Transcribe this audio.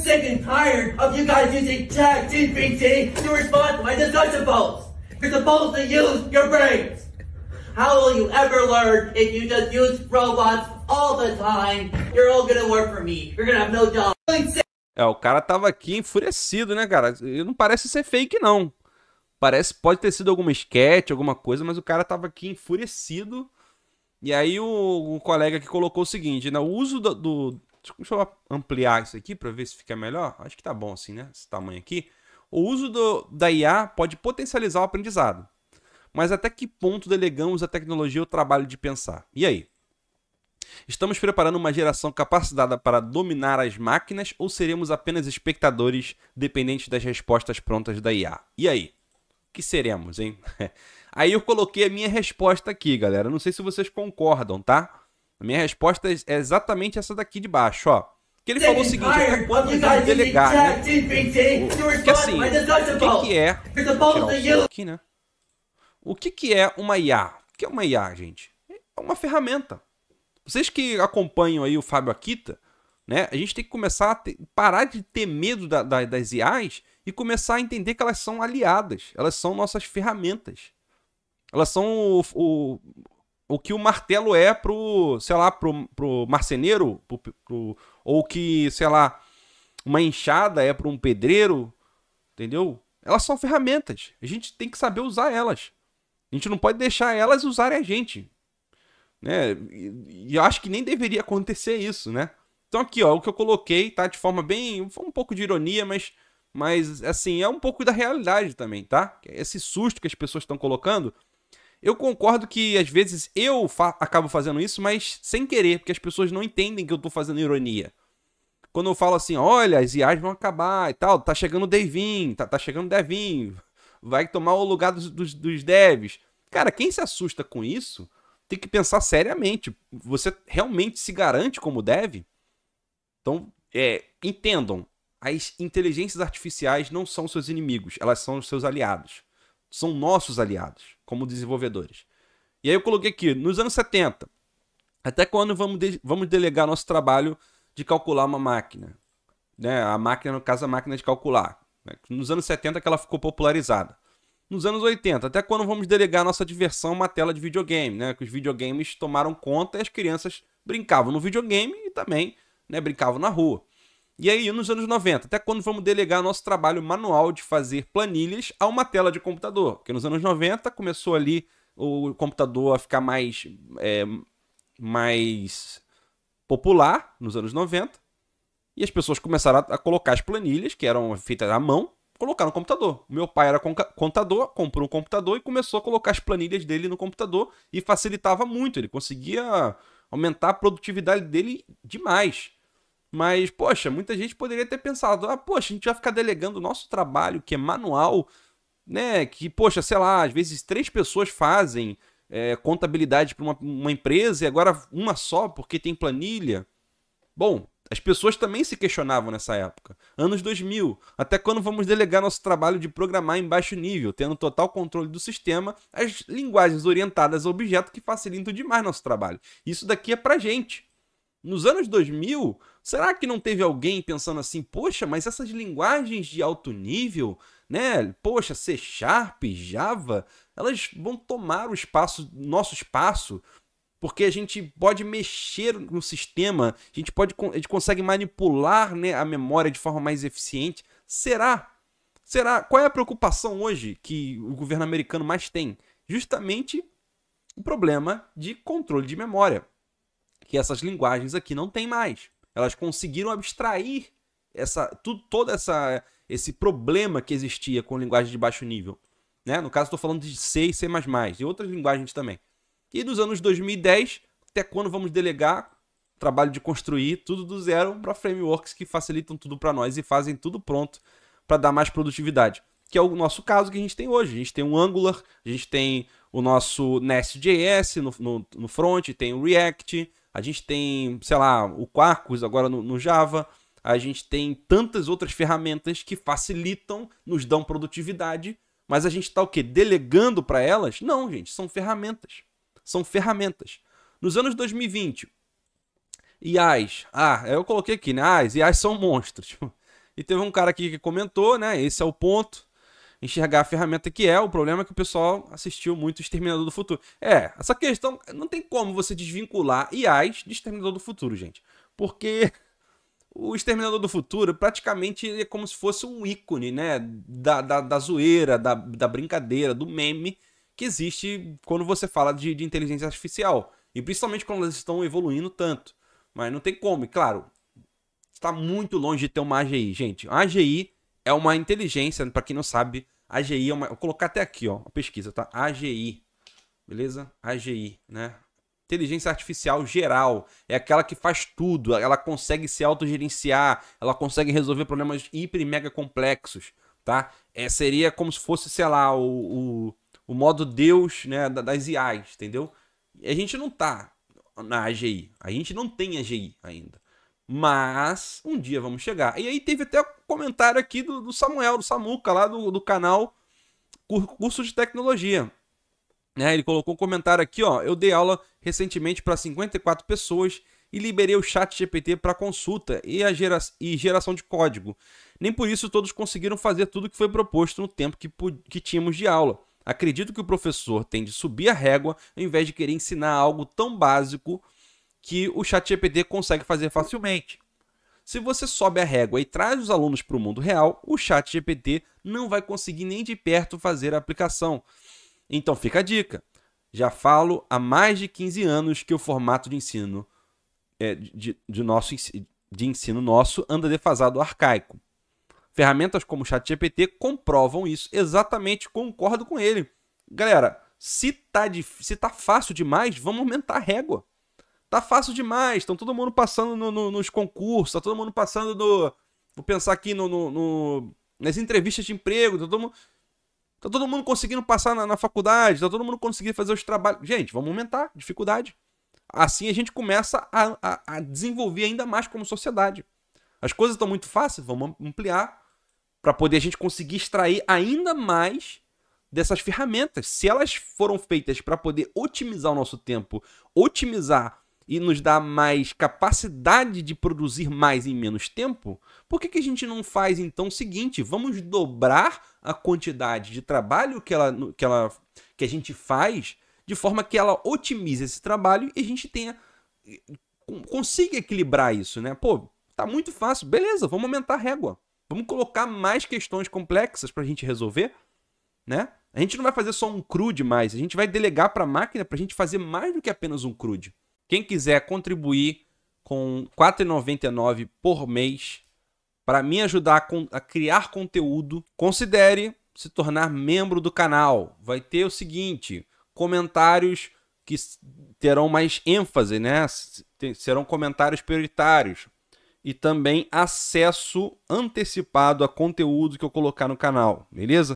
sick and tired of you guys using chat GPT to respond to my discussion You're supposed to use your brains. How will you ever learn if you just use robots all the time? You're all gonna work for me. You're gonna have no job. É, o cara tava aqui enfurecido, né, cara? Ele não parece ser fake, não. Parece, pode ter sido alguma sketch, alguma coisa, mas o cara tava aqui enfurecido. E aí o, o colega que colocou o seguinte, né? O uso do, do Deixa eu ampliar isso aqui para ver se fica melhor. Acho que tá bom assim, né? Esse tamanho aqui. O uso do, da IA pode potencializar o aprendizado. Mas até que ponto delegamos a tecnologia ao trabalho de pensar? E aí? Estamos preparando uma geração capacitada para dominar as máquinas ou seremos apenas espectadores dependentes das respostas prontas da IA? E aí? O que seremos, hein? aí eu coloquei a minha resposta aqui, galera. Não sei se vocês concordam, tá? A minha resposta é exatamente essa daqui de baixo, ó. Que ele falou o seguinte, até quando delegar, né? Que assim, o que, que é... Assim, é, é? Tá aqui, né? O que, que é uma IA? O que é uma IA, gente? É uma ferramenta. Vocês que acompanham aí o Fábio Akita, né? A gente tem que começar a ter, parar de ter medo da, da, das IAs e começar a entender que elas são aliadas, elas são nossas ferramentas. Elas são o, o, o que o martelo é pro, sei lá, pro, pro marceneiro, pro, pro, ou que, sei lá, uma enxada é para um pedreiro, entendeu? Elas são ferramentas. A gente tem que saber usar elas. A gente não pode deixar elas usarem a gente. Né? E, e acho que nem deveria acontecer isso, né? Então aqui, ó, o que eu coloquei, tá? De forma bem... Foi um pouco de ironia, mas... Mas, assim, é um pouco da realidade também, tá? É esse susto que as pessoas estão colocando eu concordo que às vezes eu fa acabo fazendo isso, mas sem querer, porque as pessoas não entendem que eu tô fazendo ironia. Quando eu falo assim, olha, as IAs vão acabar e tal, tá chegando o Devin, tá, tá chegando o Devin, vai tomar o lugar dos, dos, dos devs. Cara, quem se assusta com isso tem que pensar seriamente. Você realmente se garante como dev? Então, é, entendam, as inteligências artificiais não são seus inimigos, elas são os seus aliados são nossos aliados como desenvolvedores. E aí eu coloquei aqui, nos anos 70, até quando vamos, de, vamos delegar nosso trabalho de calcular uma máquina? Né? A máquina, no caso, a máquina de calcular. Né? Nos anos 70 que ela ficou popularizada. Nos anos 80, até quando vamos delegar nossa diversão a uma tela de videogame, né? Que os videogames tomaram conta e as crianças brincavam no videogame e também né, brincavam na rua. E aí, nos anos 90, até quando vamos delegar nosso trabalho manual de fazer planilhas a uma tela de computador? Porque nos anos 90 começou ali o computador a ficar mais, é, mais popular, nos anos 90, e as pessoas começaram a, a colocar as planilhas, que eram feitas à mão, colocar no computador. Meu pai era contador, comprou um computador e começou a colocar as planilhas dele no computador e facilitava muito. Ele conseguia aumentar a produtividade dele demais. Mas, poxa, muita gente poderia ter pensado: ah, poxa, a gente vai ficar delegando o nosso trabalho, que é manual, né? Que, poxa, sei lá, às vezes três pessoas fazem é, contabilidade para uma, uma empresa e agora uma só, porque tem planilha. Bom, as pessoas também se questionavam nessa época. Anos 2000, até quando vamos delegar nosso trabalho de programar em baixo nível, tendo total controle do sistema, as linguagens orientadas a objeto que facilitam demais nosso trabalho. Isso daqui é para gente. Nos anos 2000, será que não teve alguém pensando assim, poxa, mas essas linguagens de alto nível, né? Poxa, C Sharp, Java, elas vão tomar o espaço, nosso espaço, porque a gente pode mexer no sistema, a gente pode, a gente consegue manipular né, a memória de forma mais eficiente. Será? Será? Qual é a preocupação hoje que o governo americano mais tem? Justamente o problema de controle de memória que essas linguagens aqui não tem mais. Elas conseguiram abstrair essa tudo, todo essa, esse problema que existia com linguagem de baixo nível. Né? No caso, estou falando de C e C++ e outras linguagens também. E dos anos 2010 até quando vamos delegar o trabalho de construir tudo do zero para frameworks que facilitam tudo para nós e fazem tudo pronto para dar mais produtividade, que é o nosso caso que a gente tem hoje. A gente tem o Angular, a gente tem o nosso Nest.js no, no, no front, tem o React, a gente tem, sei lá, o Quarkus agora no, no Java, a gente tem tantas outras ferramentas que facilitam, nos dão produtividade, mas a gente está o quê? Delegando para elas? Não, gente, são ferramentas. São ferramentas. Nos anos 2020, IAs. Ah, é, eu coloquei aqui, né? Ah, as IAs são monstros. E teve um cara aqui que comentou, né? Esse é o ponto enxergar a ferramenta que é. O problema é que o pessoal assistiu muito Exterminador do Futuro. É, essa questão não tem como você desvincular IAs de Exterminador do Futuro, gente. Porque o Exterminador do Futuro praticamente é como se fosse um ícone, né? Da, da, da zoeira, da, da brincadeira, do meme que existe quando você fala de, de inteligência artificial. E principalmente quando elas estão evoluindo tanto. Mas não tem como, e claro, está muito longe de ter uma AGI, gente. A AGI é uma inteligência, para quem não sabe, AGI é uma. Vou colocar até aqui, ó. a pesquisa, tá? AGI. Beleza? AGI, né? Inteligência artificial geral. É aquela que faz tudo. Ela consegue se autogerenciar. Ela consegue resolver problemas hiper e mega complexos, tá? É, seria como se fosse, sei lá, o, o, o modo Deus, né? Das IAs, entendeu? E a gente não tá na AGI. A gente não tem AGI ainda. Mas um dia vamos chegar. E aí teve até um comentário aqui do, do Samuel, do Samuca, lá do, do canal Curso de Tecnologia. Né, ele colocou um comentário aqui, ó. Eu dei aula recentemente para 54 pessoas e liberei o chat GPT para consulta e, a gera... e geração de código. Nem por isso todos conseguiram fazer tudo que foi proposto no tempo que, que tínhamos de aula. Acredito que o professor tem de subir a régua ao invés de querer ensinar algo tão básico que o ChatGPT consegue fazer facilmente. Se você sobe a régua e traz os alunos para o mundo real, o ChatGPT não vai conseguir nem de perto fazer a aplicação. Então fica a dica. Já falo há mais de 15 anos que o formato de ensino é, de, de, nosso, de ensino nosso anda defasado arcaico. Ferramentas como o ChatGPT comprovam isso exatamente, concordo com ele. Galera, se tá, se tá fácil demais, vamos aumentar a régua. Tá fácil demais, estão todo mundo passando no, no, nos concursos, tá todo mundo passando no. Vou pensar aqui no, no nas entrevistas de emprego, tá todo mundo. Tá todo mundo conseguindo passar na, na faculdade, tá todo mundo conseguindo fazer os trabalhos. Gente, vamos aumentar a dificuldade. Assim a gente começa a, a, a desenvolver ainda mais como sociedade. As coisas estão muito fáceis, vamos ampliar para poder a gente conseguir extrair ainda mais dessas ferramentas. Se elas foram feitas para poder otimizar o nosso tempo, otimizar e nos dá mais capacidade de produzir mais em menos tempo, por que, que a gente não faz então o seguinte? Vamos dobrar a quantidade de trabalho que, ela, que, ela, que a gente faz, de forma que ela otimize esse trabalho e a gente tenha consiga equilibrar isso, né? Pô, tá muito fácil, beleza? Vamos aumentar a régua, vamos colocar mais questões complexas para a gente resolver, né? A gente não vai fazer só um CRUD mais, a gente vai delegar para a máquina para a gente fazer mais do que apenas um CRUD. Quem quiser contribuir com R$ 4,99 por mês para me ajudar a, a criar conteúdo, considere se tornar membro do canal. Vai ter o seguinte: comentários que terão mais ênfase, né? Serão comentários prioritários e também acesso antecipado a conteúdo que eu colocar no canal, beleza?